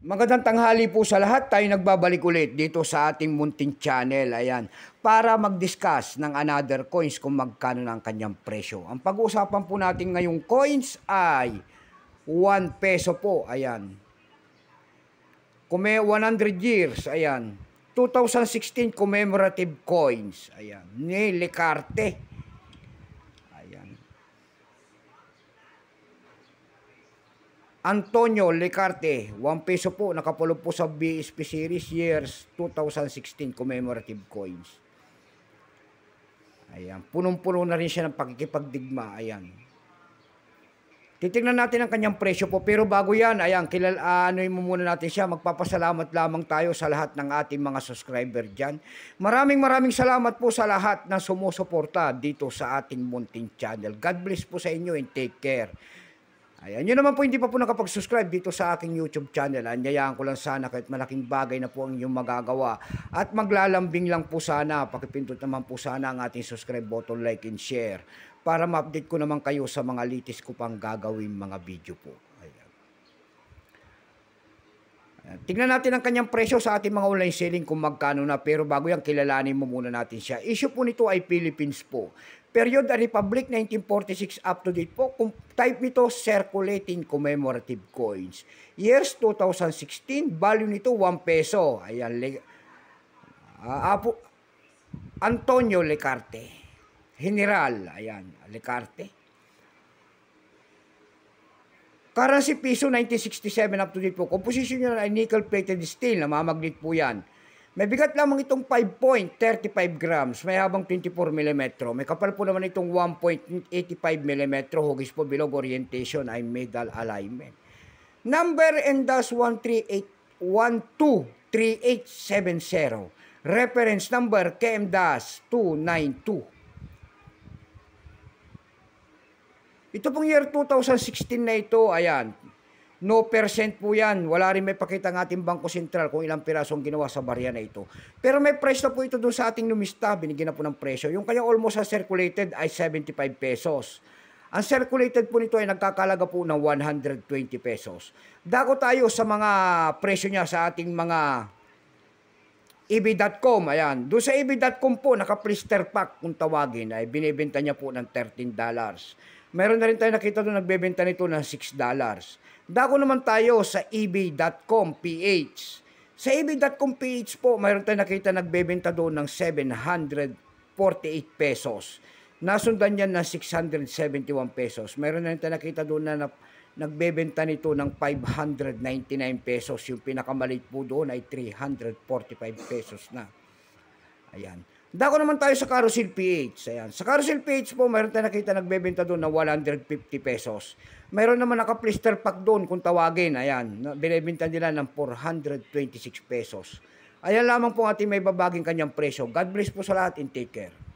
Magandang tanghali po sa lahat. Tayo nagbabalik ulit dito sa ating munting channel. Ayan. Para mag-discuss ng another coins kung magkano ng kanyang presyo. Ang pag-uusapan po natin ngayong coins ay 1 peso po. Ayan. Kume 100 years. Ayan. 2016 commemorative coins. Ayan. Ni Lecarte. Antonio Lecarte, 1 peso po, nakapulog po sa BSP Series Years 2016 commemorative coins. Ayan, punong-puno na rin siya ng pagkikipagdigma, ayan. Titingnan natin ang kanyang presyo po, pero bago yan, ayan, kilal, uh, mo muna natin siya, magpapasalamat lamang tayo sa lahat ng ating mga subscriber dyan. Maraming maraming salamat po sa lahat na sumusuporta dito sa ating Munting Channel. God bless po sa inyo and take care. Ayan, yun naman po hindi pa po nakapag-subscribe dito sa aking YouTube channel. Anyayaan ko lang sana kahit malaking bagay na po ang inyong magagawa. At maglalambing lang po sana, pakipindot naman po sana ang ating subscribe button, like and share para ma-update ko naman kayo sa mga latest ko pang gagawin mga video po. Ayan. Ayan. Tingnan natin ang kanyang presyo sa ating mga online selling kung magkano na pero bago yan kilalanin mo muna natin siya. Issue po nito ay Philippines po. Period the Republic 1946 up to date po. Type nito circulating commemorative coins. Years 2016, value nito 1 peso. Ayan, le, uh, Apo, Antonio Lecarte. General, ayan, Lecarte. Currency peso 1967 up to date po. Composition niya ay nickel plated steel, namamagnet po yan. May bigat lamang itong 5.35 grams, may habang 24 mm. May kapal po naman itong 1.85 mm, hugis po bilog orientation ay medial alignment. Number and dash 138123870. Reference number KM dash 292. Ito pong year 2016 na ito, ayan, No percent po yan. Wala rin may pakita ng ating Bangko Sentral kung ilang pirasong ginawa sa barya na ito. Pero may presyo po ito doon sa ating numista. Binigyan na po ng presyo. Yung kanyang almost sa circulated ay 75 pesos. Ang circulated po nito ay nagkakalaga po ng 120 pesos. Dako tayo sa mga presyo niya sa ating mga ebi.com, ayan. Doon sa ebi.com po, naka-blister pack kung tawagin, ay binibenta niya po ng $13. Meron na rin tayo nakita doon nagbebenta nito ng $6. Dako naman tayo sa ebi.com PH. Sa ebi.com PH po, meron tayo nakita nagbebenta doon ng 748 pesos. Nasundan yan na 671 pesos. Meron na tayo nakita doon na, na nagbebenta nito ng 599 pesos. Yung pinakamalit po doon ay 345 pesos na. Ayan. Dako naman tayo sa Carousel PH. Ayan. Sa Carousel PH po, meron tayo nakita nagbebenta doon na 150 pesos. Meron naman naka-blister pack doon kung tawagin. Ayan. Binebenta nila ng 426 pesos. Ayan lamang po ating may babaging kanyang presyo. God bless po sa lahat and take care.